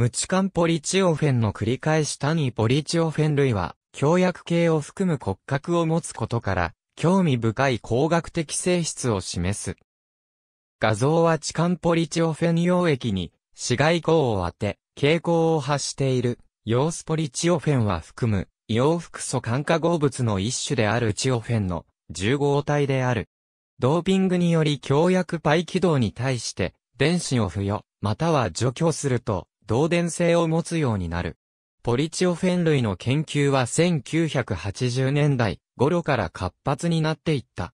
無知換ポリチオフェンの繰り返し単にポリチオフェン類は、強薬系を含む骨格を持つことから、興味深い工学的性質を示す。画像は置換ポリチオフェン溶液に、紫外光を当て、蛍光を発している、ヨスポリチオフェンは含む、洋服素間化合物の一種であるチオフェンの重合体である。ドーピングにより強薬パイ軌道に対して、電子を付与、または除去すると、導電性を持つようになる。ポリチオフェン類の研究は1980年代頃から活発になっていった。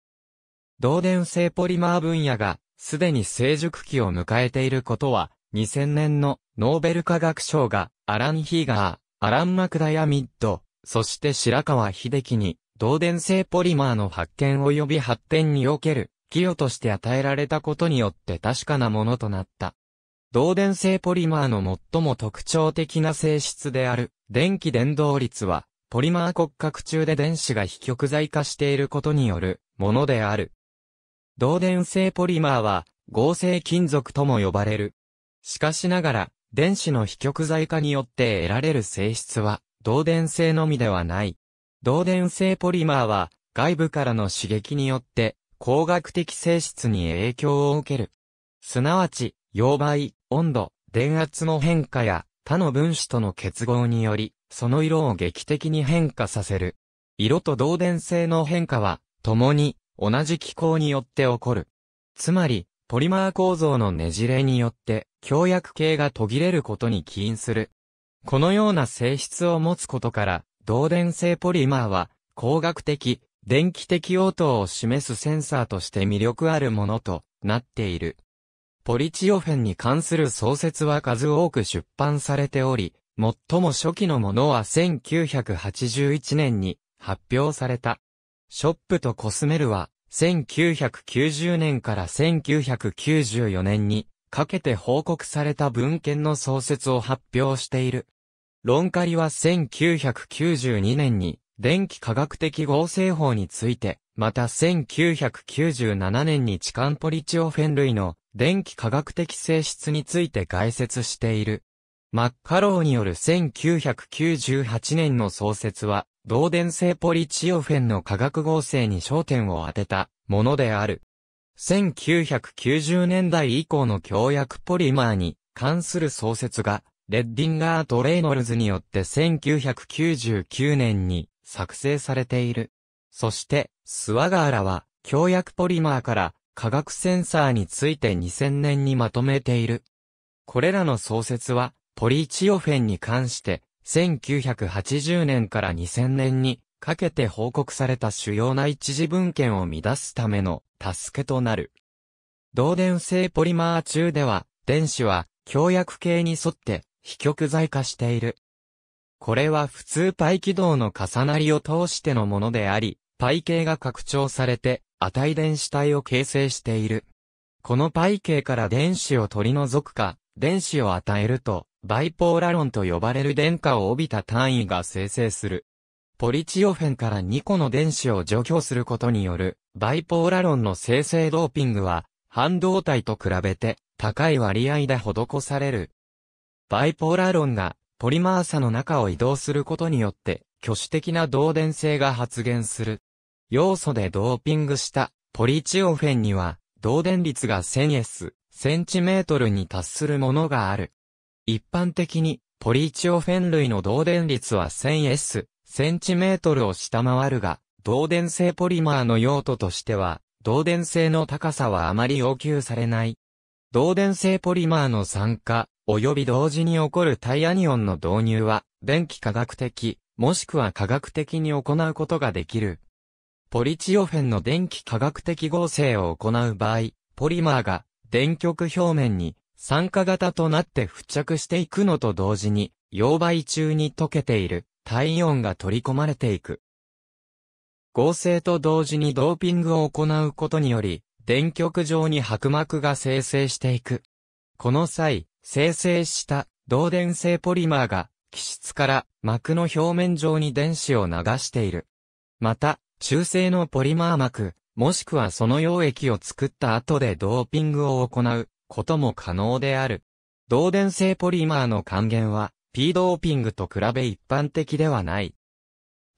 導電性ポリマー分野がすでに成熟期を迎えていることは2000年のノーベル化学賞がアラン・ヒーガー、アラン・マクダヤミッド、そして白川秀樹に導電性ポリマーの発見及び発展における寄与として与えられたことによって確かなものとなった。導電性ポリマーの最も特徴的な性質である電気伝導率は、ポリマー骨格中で電子が非極材化していることによるものである。導電性ポリマーは合成金属とも呼ばれる。しかしながら、電子の非極材化によって得られる性質は、導電性のみではない。導電性ポリマーは、外部からの刺激によって、光学的性質に影響を受ける。すなわち、溶媒、温度、電圧の変化や他の分子との結合により、その色を劇的に変化させる。色と導電性の変化は、共に同じ機構によって起こる。つまり、ポリマー構造のねじれによって、強薬系が途切れることに起因する。このような性質を持つことから、導電性ポリマーは、光学的、電気的応答を示すセンサーとして魅力あるものとなっている。ポリチオフェンに関する創設は数多く出版されており、最も初期のものは1981年に発表された。ショップとコスメルは1990年から1994年にかけて報告された文献の創設を発表している。ロンカリは1992年に電気科学的合成法についてまた1997年にチカンポリチオフェン類の電気科学的性質について解説している。マッカローによる1998年の創設は、導電性ポリチオフェンの化学合成に焦点を当てたものである。1990年代以降の強薬ポリマーに関する創設が、レッディンガーとレイノルズによって1999年に作成されている。そして、スワガーラは、強薬ポリマーから化学センサーについて2000年にまとめている。これらの創設は、ポリチオフェンに関して、1980年から2000年にかけて報告された主要な一次文献を乱すための助けとなる。導電性ポリマー中では、電子は強薬系に沿って非極材化している。これは普通パイ軌道の重なりを通してのものであり、パイ系が拡張されて、値電子体を形成している。このパイ系から電子を取り除くか、電子を与えると、バイポーラロンと呼ばれる電荷を帯びた単位が生成する。ポリチオフェンから2個の電子を除去することによる、バイポーラロンの生成ドーピングは、半導体と比べて、高い割合で施される。バイポーラロンが、ポリマーサの中を移動することによって、挙手的な導電性が発現する。要素でドーピングしたポリチオフェンには、導電率が 1000S、センチメートルに達するものがある。一般的に、ポリチオフェン類の導電率は 1000S、センチメートルを下回るが、導電性ポリマーの用途としては、導電性の高さはあまり要求されない。導電性ポリマーの酸化、及び同時に起こるタイアニオンの導入は、電気科学的、もしくは科学的に行うことができる。ポリチオフェンの電気化学的合成を行う場合、ポリマーが電極表面に酸化型となって付着していくのと同時に、溶媒中に溶けている体温が取り込まれていく。合成と同時にドーピングを行うことにより、電極上に薄膜が生成していく。この際、生成した導電性ポリマーが基質から膜の表面上に電子を流している。また、中性のポリマー膜、もしくはその溶液を作った後でドーピングを行うことも可能である。導電性ポリマーの還元は、P ドーピングと比べ一般的ではない。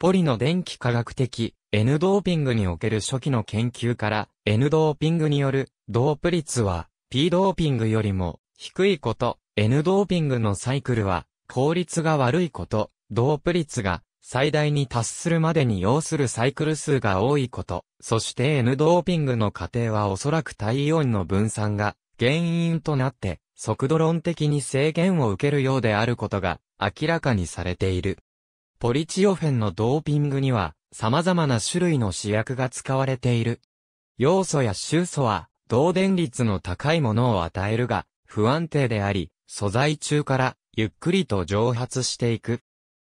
ポリの電気科学的 N ドーピングにおける初期の研究から N ドーピングによるドープ率は P ドーピングよりも低いこと N ドーピングのサイクルは効率が悪いこと、ドープ率が最大に達するまでに要するサイクル数が多いこと、そして N ドーピングの過程はおそらく体温の分散が原因となって、速度論的に制限を受けるようであることが明らかにされている。ポリチオフェンのドーピングには様々な種類の試薬が使われている。要素や臭素は導電率の高いものを与えるが不安定であり、素材中からゆっくりと蒸発していく。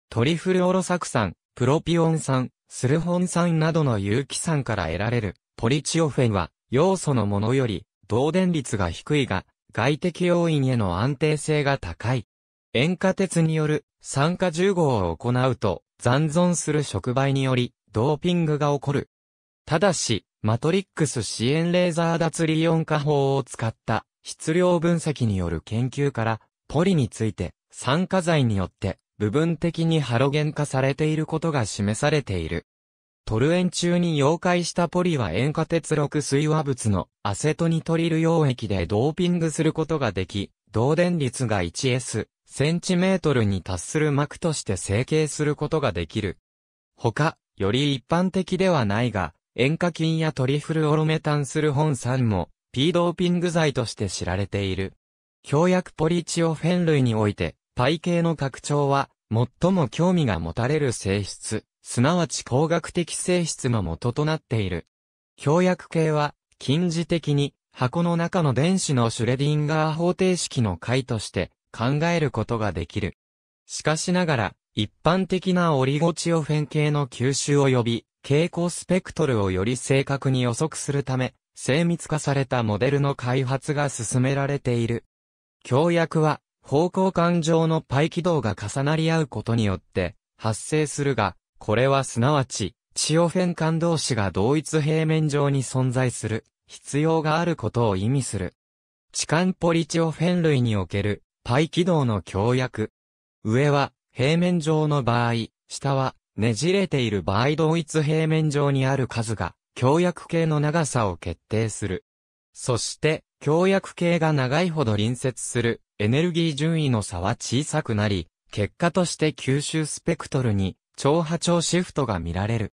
トリフルオロサク酸、プロピオン酸、スルホン酸などの有機酸から得られるポリチオフェンは、要素のものより、導電率が低いが、外的要因への安定性が高い。塩化鉄による酸化重合を行うと、残存する触媒により、ドーピングが起こる。ただし、マトリックス支援レーザー脱離イオン化法を使った質量分析による研究から、ポリについて酸化剤によって部分的にハロゲン化されていることが示されている。トルエン中に溶解したポリは塩化鉄6水和物のアセトニトリル溶液でドーピングすることができ、導電率が 1S、センチメートルに達する膜として成形することができる。他、より一般的ではないが、塩化菌やトリフルオロメタンスル本酸も、P ドーピング剤として知られている。強薬ポリチオフェン類において、体系の拡張は、最も興味が持たれる性質、すなわち工学的性質の元となっている。表訳系は、近似的に、箱の中の電子のシュレディンガー方程式の解として考えることができる。しかしながら、一般的なオリゴチオフェン系の吸収及び蛍光スペクトルをより正確に予測するため、精密化されたモデルの開発が進められている。強薬は、方向感上のパイ軌道が重なり合うことによって発生するが、これはすなわち、チオフェン間同士が同一平面上に存在する必要があることを意味する。チカンポリチオフェン類におけるパイ軌道の強約。上は平面上の場合、下はねじれている場合同一平面上にある数が強約系の長さを決定する。そして、強約系が長いほど隣接するエネルギー順位の差は小さくなり、結果として吸収スペクトルに超波長シフトが見られる。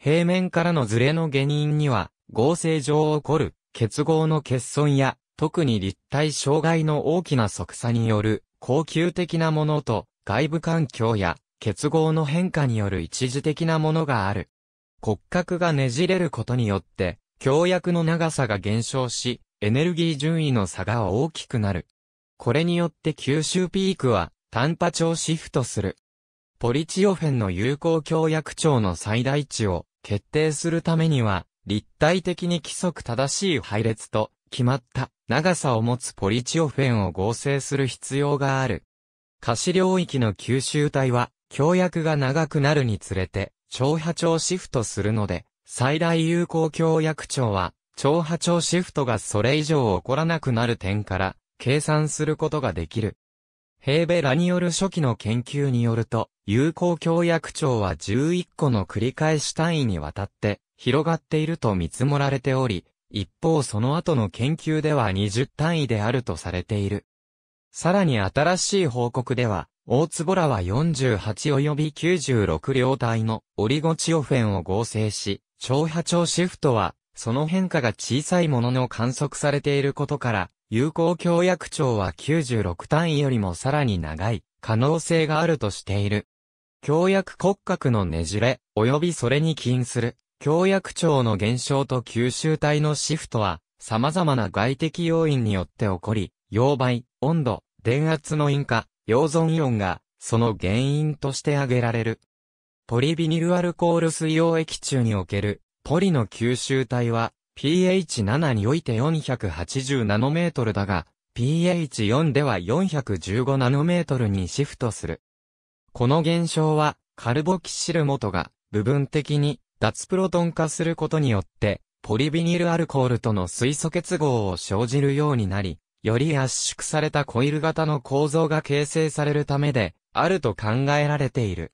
平面からのズレの原因には、合成上起こる結合の欠損や、特に立体障害の大きな即差による恒久的なものと外部環境や結合の変化による一時的なものがある。骨格がねじれることによって、強弱の長さが減少し、エネルギー順位の差が大きくなる。これによって九州ピークは短波長シフトする。ポリチオフェンの有効強薬長の最大値を決定するためには、立体的に規則正しい配列と決まった長さを持つポリチオフェンを合成する必要がある。可視領域の吸収体は、強薬が長くなるにつれて、超波長シフトするので、最大有効強薬長は、超波長シフトがそれ以上起こらなくなる点から、計算することができる。ヘーベラによる初期の研究によると、有効協約長は11個の繰り返し単位にわたって広がっていると見積もられており、一方その後の研究では20単位であるとされている。さらに新しい報告では、大坪らは48及び96両体のオリゴチオフェンを合成し、超波長シフトは、その変化が小さいものの観測されていることから、有効協約長は96単位よりもさらに長い可能性があるとしている。協約骨格のねじれ、及びそれに起因する、協約長の減少と吸収体のシフトは、様々な外的要因によって起こり、溶媒、温度、電圧の因果、溶存イオンが、その原因として挙げられる。ポリビニルアルコール水溶液中における、ポリの吸収体は、pH7 において480ナノメートルだが、pH4 では415ナノメートルにシフトする。この現象は、カルボキシル元が部分的に脱プロトン化することによって、ポリビニルアルコールとの水素結合を生じるようになり、より圧縮されたコイル型の構造が形成されるためで、あると考えられている。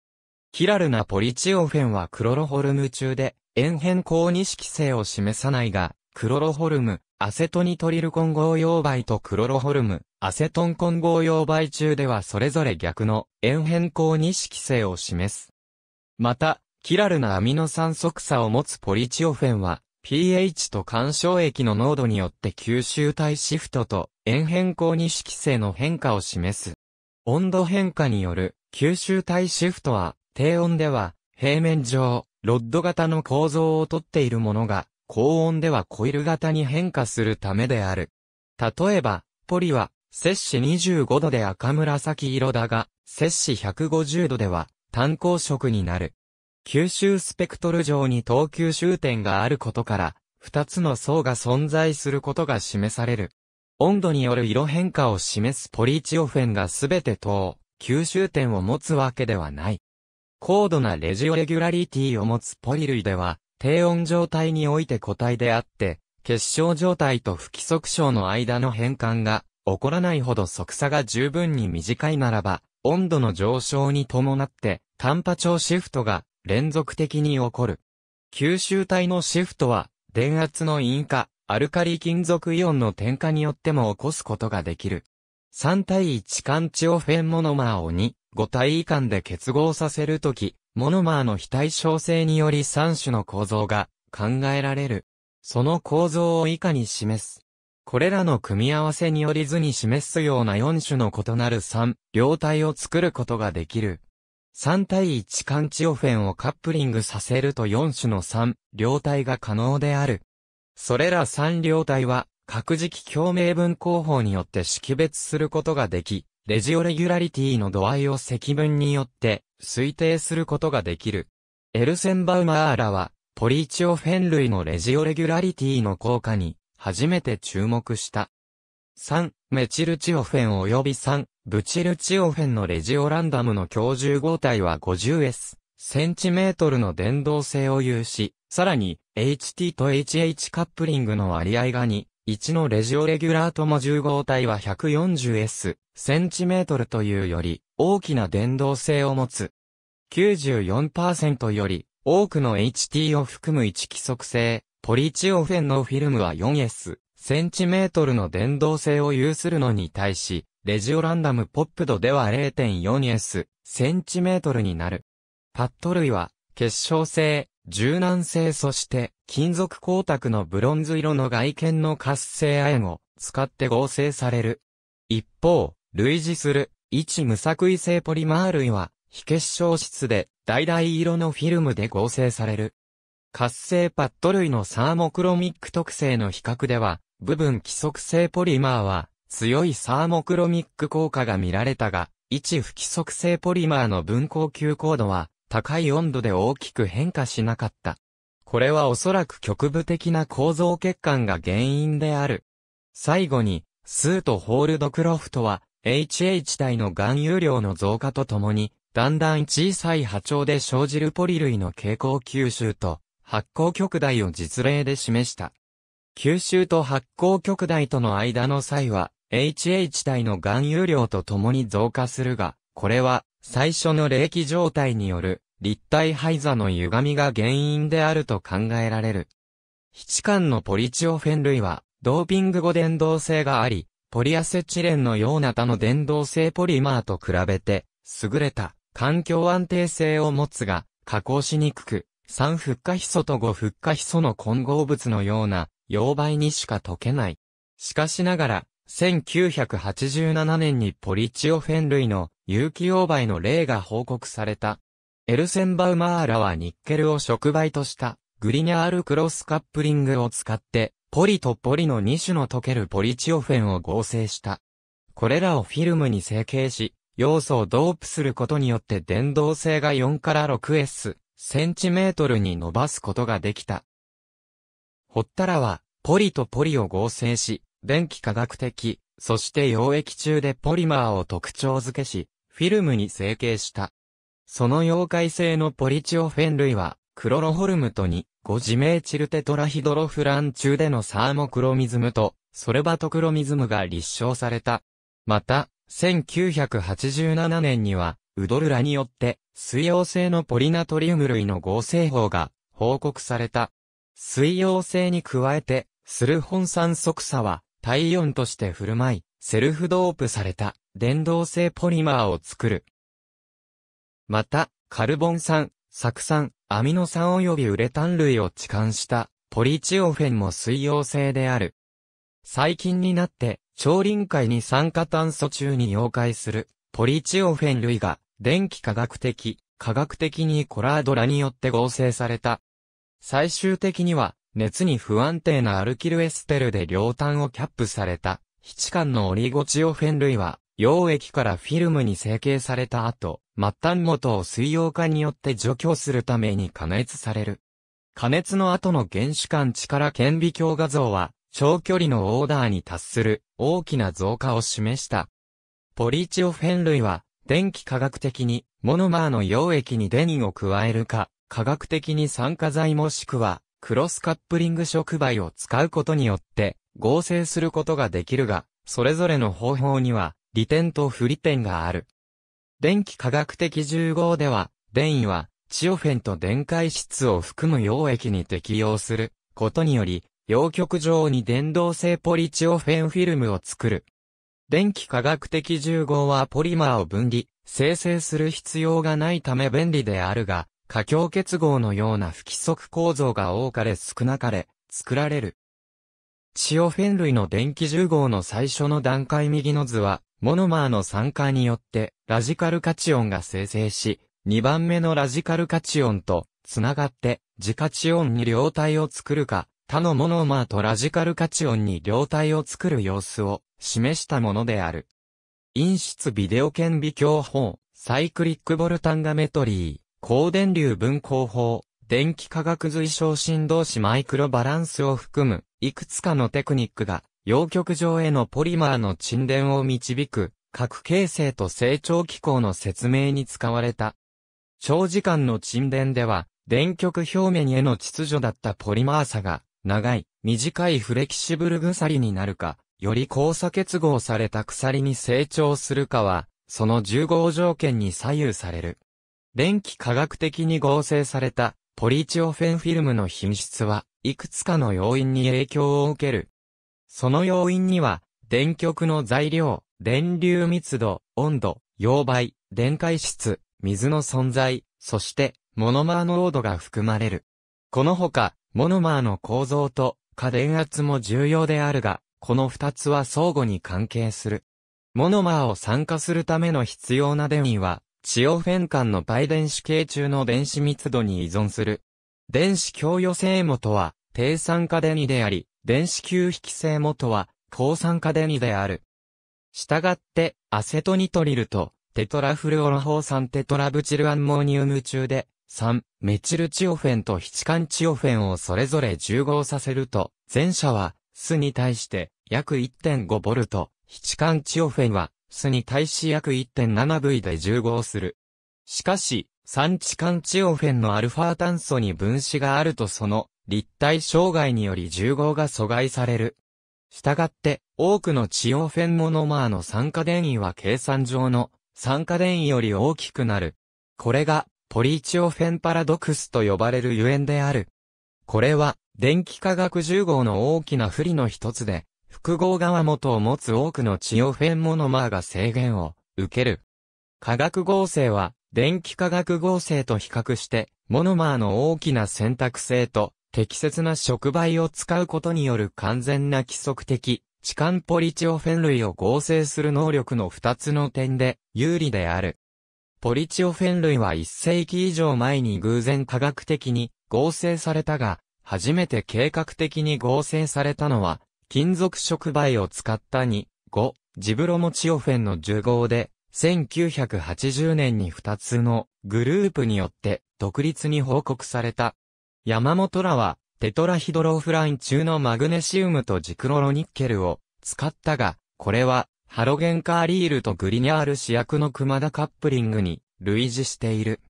キラルなポリチオフェンはクロロホルム中で、塩変更に色性を示さないが、クロロホルム、アセトニトリル混合溶媒とクロロホルム、アセトン混合溶媒中ではそれぞれ逆の塩変更に色性を示す。また、キラルなアミノ酸速差を持つポリチオフェンは、pH と干渉液の濃度によって吸収体シフトと塩変更に色性の変化を示す。温度変化による吸収体シフトは、低温では平面上、ロッド型の構造をとっているものが、高温ではコイル型に変化するためである。例えば、ポリは、摂氏25度で赤紫色だが、摂氏150度では、炭鉱色になる。吸収スペクトル上に等吸収点があることから、二つの層が存在することが示される。温度による色変化を示すポリチオフェンがすべて等、吸収点を持つわけではない。高度なレジオレギュラリティを持つポリ類では、低温状態において固体であって、結晶状態と不規則症の間の変換が起こらないほど速差が十分に短いならば、温度の上昇に伴って、短波長シフトが連続的に起こる。吸収体のシフトは、電圧の因火、アルカリ金属イオンの添加によっても起こすことができる。3対1環チオフェンモノマーを2、五体以間で結合させるとき、モノマーの非対称性により三種の構造が考えられる。その構造を以下に示す。これらの組み合わせにより図に示すような四種の異なる三、両体を作ることができる。三対一感知オフェンをカップリングさせると四種の三、両体が可能である。それら三両体は、各磁気共鳴分工法によって識別することができ、レジオレギュラリティの度合いを積分によって推定することができる。エルセンバウマーラは、ポリーチオフェン類のレジオレギュラリティの効果に初めて注目した。3、メチルチオフェン及び3、ブチルチオフェンのレジオランダムの強重合体は 50S、センチメートルの電動性を有し、さらに、HT と HH カップリングの割合が2、1のレジオレギュラーとも10号体は 140S、センチメートルというより大きな電動性を持つ。94%より多くの HT を含む1規則性、ポリチオフェンのフィルムは 4S、センチメートルの電動性を有するのに対し、レジオランダムポップ度では 0.4S、センチメートルになる。パッド類は、結晶性、柔軟性そして金属光沢のブロンズ色の外見の活性亜鉛を使って合成される。一方、類似する一無作為性ポリマー類は非結晶質で大々色のフィルムで合成される。活性パッド類のサーモクロミック特性の比較では、部分規則性ポリマーは強いサーモクロミック効果が見られたが、一不規則性ポリマーの分光球高度は高い温度で大きく変化しなかった。これはおそらく局部的な構造欠陥が原因である。最後に、スーとホールドクロフトは、HH 体の含有量の増加とともに、だんだん小さい波長で生じるポリ類の蛍光吸収と発光極大を実例で示した。吸収と発光極大との間の際は、HH 体の含有量とともに増加するが、これは最初の冷気状態による立体廃座の歪みが原因であると考えられる。七巻のポリチオフェン類は、ドーピング後伝導性があり、ポリアセチレンのような他の伝導性ポリマーと比べて、優れた環境安定性を持つが、加工しにくく、三フ化ヒ素と五フ化ヒ素の混合物のような、溶媒にしか溶けない。しかしながら、1987年にポリチオフェン類の有機溶媒の例が報告された。エルセンバウマーラはニッケルを触媒としたグリニャールクロスカップリングを使ってポリとポリの2種の溶けるポリチオフェンを合成した。これらをフィルムに成形し、要素をドープすることによって電動性が4から 6S センチメートルに伸ばすことができた。ホッタラはポリとポリを合成し、電気化学的、そして溶液中でポリマーを特徴付けし、フィルムに成形した。その溶解性のポリチオフェン類は、クロロホルムとに、5ジメチルテトラヒドロフラン中でのサーモクロミズムと、ソルバトクロミズムが立証された。また、1987年には、ウドルラによって、水溶性のポリナトリウム類の合成法が報告された。水溶性に加えて、スルホン酸即差は、体温として振る舞い、セルフドープされた。電動性ポリマーを作る。また、カルボン酸、酢酸、アミノ酸及びウレタン類を置換したポリチオフェンも水溶性である。最近になって、超臨界に酸化炭素中に溶解するポリチオフェン類が電気科学的、科学的にコラードラによって合成された。最終的には、熱に不安定なアルキルエステルで両端をキャップされた、七間のオリゴチオフェン類は、溶液からフィルムに成形された後、末端元を水溶化によって除去するために加熱される。加熱の後の原子間力顕微鏡画像は、長距離のオーダーに達する大きな増加を示した。ポリチオフェン類は、電気科学的に、モノマーの溶液にデニンを加えるか、科学的に酸化剤もしくは、クロスカップリング触媒を使うことによって、合成することができるが、それぞれの方法には、利点と不利点がある。電気科学的重合では、電位は、チオフェンと電解質を含む溶液に適用することにより、陽極上に電動性ポリチオフェンフィルムを作る。電気科学的重合はポリマーを分離、生成する必要がないため便利であるが、過強結合のような不規則構造が多かれ少なかれ、作られる。チオフェン類の電気重合の最初の段階右の図は、モノマーの酸化によって、ラジカルカチオンが生成し、2番目のラジカルカチオンと、つながって、自カチオンに両体を作るか、他のモノマーとラジカルカチオンに両体を作る様子を、示したものである。陰出ビデオ顕微鏡法、サイクリックボルタンガメトリー、高電流分光法、電気化学随小振動子マイクロバランスを含む、いくつかのテクニックが陽極上へのポリマーの沈殿を導く、核形成と成長機構の説明に使われた。長時間の沈殿では、電極表面への秩序だったポリマー差が、長い、短いフレキシブル鎖になるか、より交差結合された鎖に成長するかは、その重合条件に左右される。電気科学的に合成されたポリチオフェンフィルムの品質はいくつかの要因に影響を受けるその要因には、電極の材料、電流密度、温度、溶媒、電解質、水の存在、そして、モノマーの濃度が含まれる。このほか、モノマーの構造と、過電圧も重要であるが、この二つは相互に関係する。モノマーを酸化するための必要な電位は、チオフェン間の倍電子系中の電子密度に依存する。電子供与性もとは、低酸化電位であり、電子吸引性元は、抗酸化電位である。したがって、アセトニトリルと、テトラフルオロホー酸テトラブチルアンモニウム中で、酸、メチルチオフェンとヒチカンチオフェンをそれぞれ重合させると、前者は、酢に対して約1 5ト、ヒチカンチオフェンは、酢に対し約 1.7V で重合する。しかし、酸チカンチオフェンのアルファ炭素に分子があるとその立体障害により重合が阻害される。したがって、多くのチオフェンモノマーの酸化電位は計算上の酸化電位より大きくなる。これが、ポリチオフェンパラドクスと呼ばれるゆえんである。これは、電気化学重合の大きな不利の一つで、複合側元を持つ多くのチオフェンモノマーが制限を受ける。化学合成は、電気化学合成と比較して、モノマーの大きな選択性と適切な触媒を使うことによる完全な規則的、痴漢ポリチオフェン類を合成する能力の2つの点で有利である。ポリチオフェン類は1世紀以上前に偶然科学的に合成されたが、初めて計画的に合成されたのは、金属触媒を使った2、5、ジブロモチオフェンの受号で、1980年に2つのグループによって独立に報告された山本らは、テトラヒドロフライン中のマグネシウムとジクロロニッケルを使ったが、これは、ハロゲンカーリールとグリニャール主役の熊田カップリングに類似している。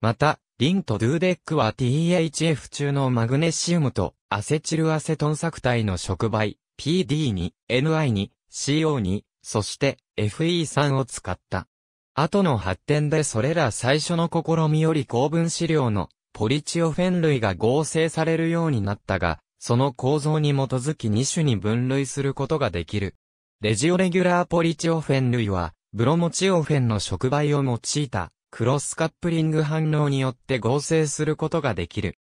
また、リンとドゥーデックは THF 中のマグネシウムとアセチルアセトン作体の触媒 PD に NI に CO 2そして FE3 を使った。後の発展でそれら最初の試みより高分子量のポリチオフェン類が合成されるようになったが、その構造に基づき2種に分類することができる。レジオレギュラーポリチオフェン類は、ブロモチオフェンの触媒を用いたクロスカップリング反応によって合成することができる。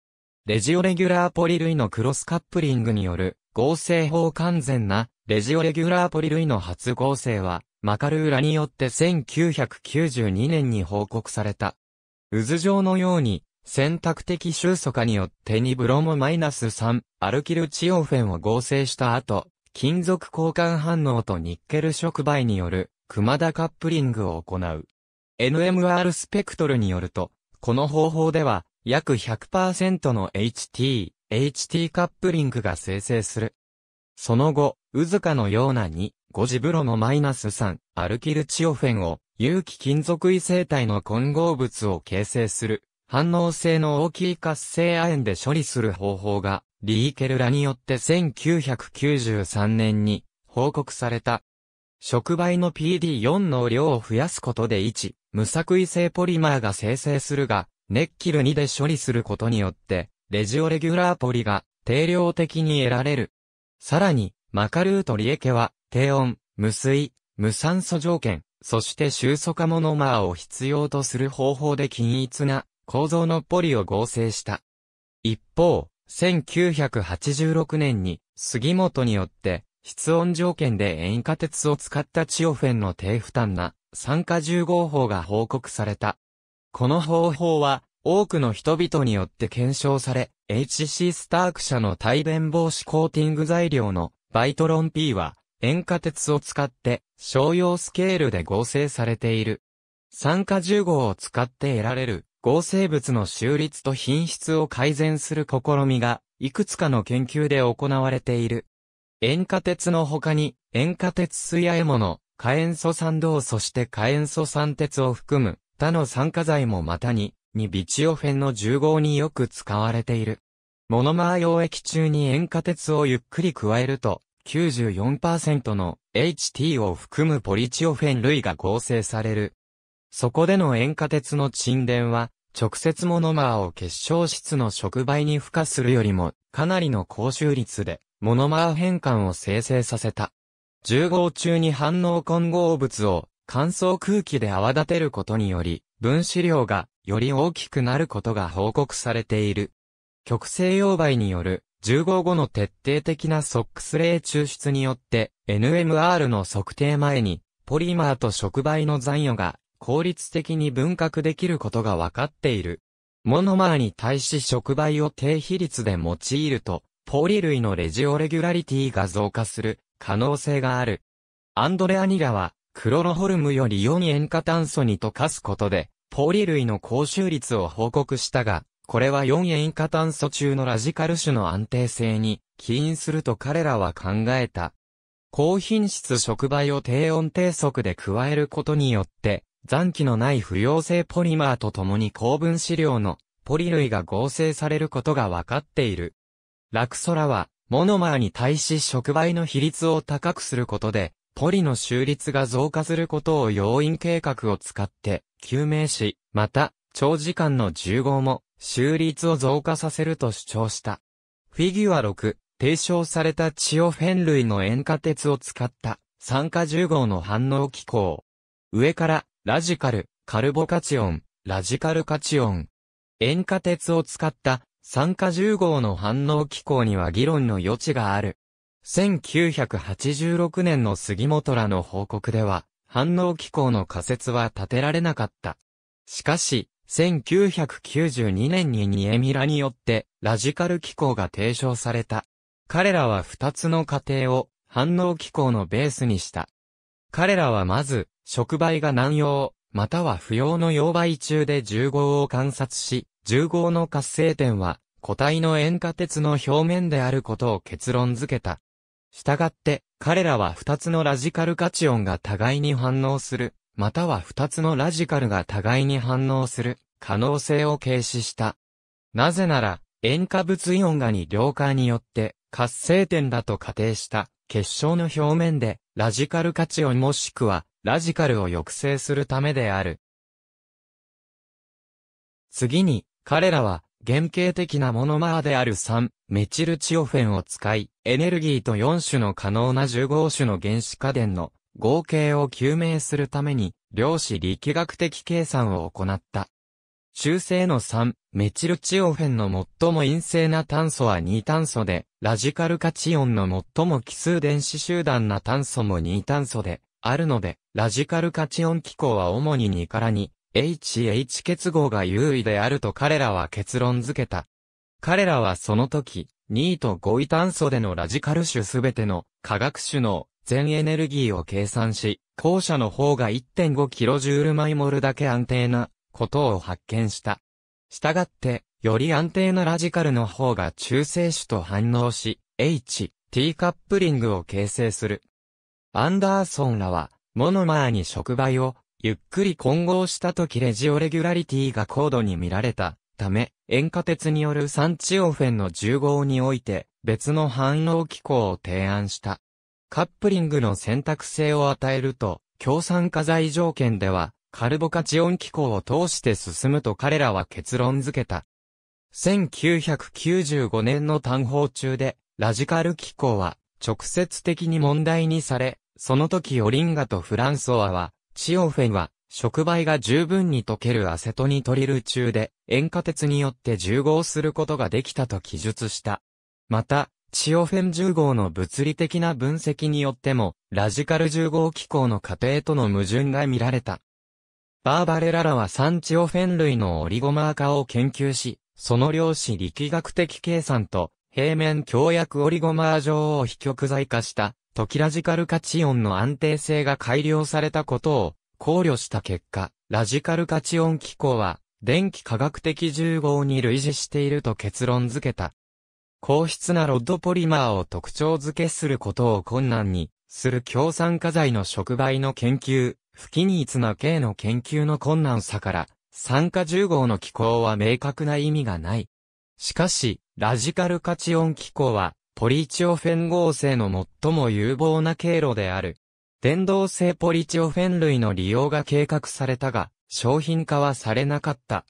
レジオレギュラーポリ類のクロスカップリングによる合成法完全なレジオレギュラーポリ類の初合成はマカルーラによって1992年に報告された。渦状のように選択的収束化によって2ブロムマイナス -3 アルキルチオフェンを合成した後、金属交換反応とニッケル触媒による熊田カップリングを行う。NMR スペクトルによると、この方法では約100%の HT、HT カップリングが生成する。その後、ウズカのような2、5ジブロマイナス -3 アルキルチオフェンを有機金属異性体の混合物を形成する反応性の大きい活性亜鉛で処理する方法が、リーケルらによって1993年に報告された。触媒の PD4 の量を増やすことで1、無作為性ポリマーが生成するが、ネッキル2で処理することによって、レジオレギュラーポリが定量的に得られる。さらに、マカルートリエケは、低温、無水、無酸素条件、そして収束モノマーを必要とする方法で均一な構造のポリを合成した。一方、1986年に杉本によって室温条件で塩化鉄を使ったチオフェンの低負担な酸化重合法が報告された。この方法は多くの人々によって検証され、HC スターク社の対弁防止コーティング材料のバイトロン P は塩化鉄を使って商用スケールで合成されている。酸化重合を使って得られる合成物の収率と品質を改善する試みが、いくつかの研究で行われている。塩化鉄の他に、塩化鉄水やエモの、火塩素酸銅そして火塩素酸鉄を含む、他の酸化剤もまたに、にビチオフェンの重合によく使われている。モノマー溶液中に塩化鉄をゆっくり加えると、94%の HT を含むポリチオフェン類が合成される。そこでの塩化鉄の沈殿は、直接モノマーを結晶質の触媒に付加するよりも、かなりの高収率で、モノマー変換を生成させた。重合中に反応混合物を乾燥空気で泡立てることにより、分子量がより大きくなることが報告されている。極性溶媒による重合後の徹底的なソックス例抽出によって NMR の測定前にポリマーと触媒の残余が効率的に分割できることが分かっている。モノマーに対し触媒を低比率で用いると、ポリ類のレジオレギュラリティが増加する可能性がある。アンドレアニラは、クロロホルムより4塩化炭素に溶かすことで、ポリ類の高収率を報告したが、これは4塩化炭素中のラジカル種の安定性に起因すると彼らは考えた。高品質触媒を低温低速で加えることによって、残機のない不溶性ポリマーと共に高分子量のポリ類が合成されることが分かっている。ラクソラは、モノマーに対し触媒の比率を高くすることで、ポリの収率が増加することを要因計画を使って究明し、また、長時間の重合も収率を増加させると主張した。フィギュア6、提唱されたチオフェン類の塩化鉄を使った酸化重合の反応機構。上からラジカル、カルボカチオン、ラジカルカチオン。塩化鉄を使った酸化重合の反応機構には議論の余地がある。1986年の杉本らの報告では、反応機構の仮説は立てられなかった。しかし、1992年にニエミラによってラジカル機構が提唱された。彼らは2つの過程を反応機構のベースにした。彼らはまず、触媒が難用、または不要の溶媒中で重合を観察し、重合の活性点は、固体の塩化鉄の表面であることを結論付けた。したがって、彼らは二つのラジカルカチオンが互いに反応する、または二つのラジカルが互いに反応する、可能性を軽視した。なぜなら、塩化物イオンがに両化によって、活性点だと仮定した結晶の表面でラジカル価値をもしくはラジカルを抑制するためである。次に、彼らは原型的なモノマーである3、メチルチオフェンを使い、エネルギーと4種の可能な15種の原子家電の合計を究明するために、量子力学的計算を行った。中性の3、メチルチオフェンの最も陰性な炭素は2炭素で、ラジカルカチオンの最も奇数電子集団な炭素も2炭素で、あるので、ラジカルカチオン機構は主に2から2、HH 結合が優位であると彼らは結論付けた。彼らはその時、2と5位炭素でのラジカル種すべての化学種の全エネルギーを計算し、後者の方が 1.5kJ マイモルだけ安定なことを発見した。したがって、より安定なラジカルの方が中性子と反応し、H、T カップリングを形成する。アンダーソンらは、モノマーに触媒を、ゆっくり混合した時レジオレギュラリティが高度に見られたため、塩化鉄による産地チオフェンの重合において、別の反応機構を提案した。カップリングの選択性を与えると、強酸化剤条件では、カルボカチオン機構を通して進むと彼らは結論付けた。1995年の単方中で、ラジカル機構は直接的に問題にされ、その時オリンガとフランソワは、チオフェンは、触媒が十分に溶けるアセトニトリル中で、塩化鉄によって重合することができたと記述した。また、チオフェン重合の物理的な分析によっても、ラジカル重合機構の過程との矛盾が見られた。バーバレララは産地オフェン類のオリゴマー化を研究し、その量子力学的計算と平面強薬オリゴマー上を非極材化したトキラジカルカチオンの安定性が改良されたことを考慮した結果、ラジカルカチオン機構は電気科学的重合に類似していると結論付けた。硬質なロッドポリマーを特徴付けすることを困難にする強酸化剤の触媒の研究、不機ニーツな系の研究の困難さから、酸化10号の気候は明確な意味がない。しかし、ラジカルカチオン気候は、ポリチオフェン合成の最も有望な経路である。電動性ポリチオフェン類の利用が計画されたが、商品化はされなかった。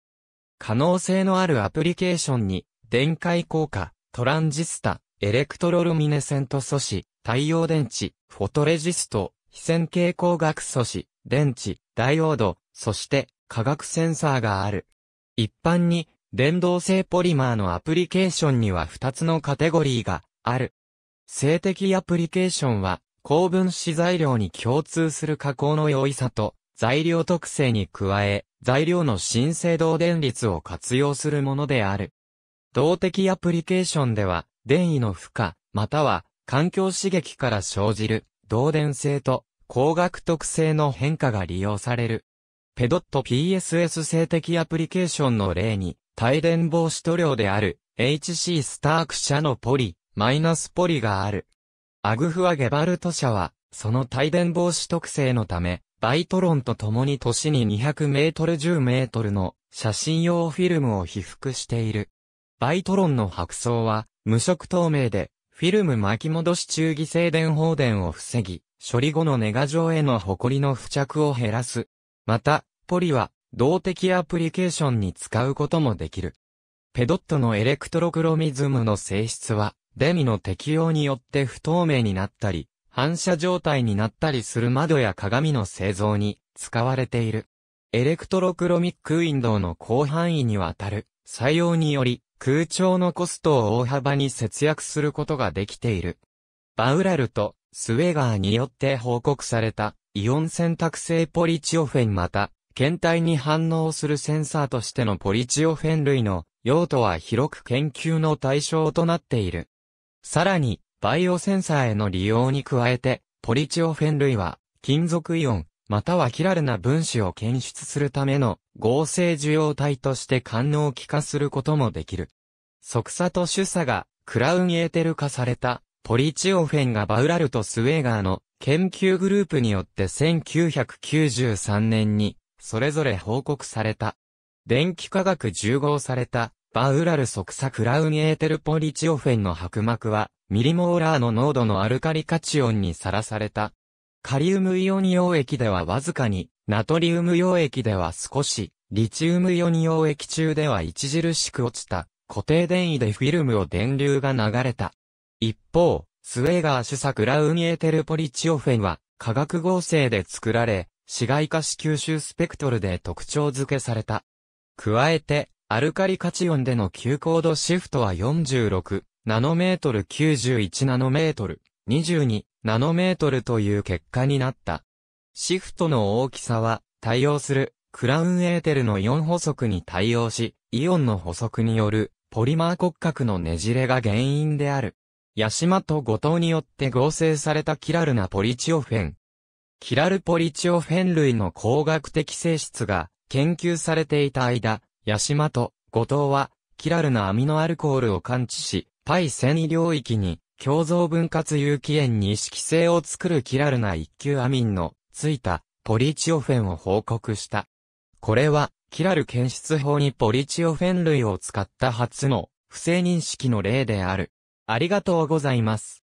可能性のあるアプリケーションに、電解効果、トランジスタ、エレクトロルミネセント素子、太陽電池、フォトレジスト、非線蛍光学素子、電池、ダイオード、そして化学センサーがある。一般に電動性ポリマーのアプリケーションには2つのカテゴリーがある。性的アプリケーションは高分子材料に共通する加工の容易さと材料特性に加え材料の新生導電率を活用するものである。動的アプリケーションでは電位の負荷または環境刺激から生じる導電性と光学特性の変化が利用される。ペドット PSS 性的アプリケーションの例に、帯電防止塗料である HC スターク社のポリ、マイナスポリがある。アグフア・ゲバルト社は、その帯電防止特性のため、バイトロンと共に年に200メートル10メートルの写真用フィルムを被覆している。バイトロンの白装は無色透明で、フィルム巻き戻し中偽静電放電を防ぎ、処理後のネガ上への埃の付着を減らす。また、ポリは、動的アプリケーションに使うこともできる。ペドットのエレクトロクロミズムの性質は、デミの適用によって不透明になったり、反射状態になったりする窓や鏡の製造に使われている。エレクトロクロミックウィンドウの広範囲にわたる採用により空調のコストを大幅に節約することができている。バウラルとスウェガーによって報告された、イオン選択性ポリチオフェンまた、検体に反応するセンサーとしてのポリチオフェン類の用途は広く研究の対象となっている。さらに、バイオセンサーへの利用に加えて、ポリチオフェン類は、金属イオン、またはキラルな分子を検出するための合成受容体として官能気化することもできる。即差と主差がクラウンエーテル化されたポリチオフェンがバウラルとスウェーガーの研究グループによって1993年にそれぞれ報告された。電気化学重合されたバウラル即作ラウニエーテルポリチオフェンの白膜はミリモーラーの濃度のアルカリカチオンにさらされた。カリウムイオニ溶液ではわずかに、ナトリウム溶液では少し、リチウムイオニ溶液中では著しく落ちた、固定電位でフィルムを電流が流れた。一方、スウェーガー主作ラウンエーテルポリチオフェンは、化学合成で作られ、紫外化子吸収スペクトルで特徴付けされた。加えて、アルカリカチオンでの急高度シフトは46ナノメートル91ナノメートル22ナノメートルという結果になった。シフトの大きさは対応するクラウンエーテルの4補足に対応し、イオンの補足によるポリマー骨格のねじれが原因である。八島と五島によって合成されたキラルなポリチオフェン。キラルポリチオフェン類の工学的性質が研究されていた間、八島と五島はキラルなアミノアルコールを感知し、対繊維領域に共造分割有機塩に色性を作るキラルな一級アミンのついたポリチオフェンを報告した。これは、キラル検出法にポリチオフェン類を使った初の不正認識の例である。ありがとうございます。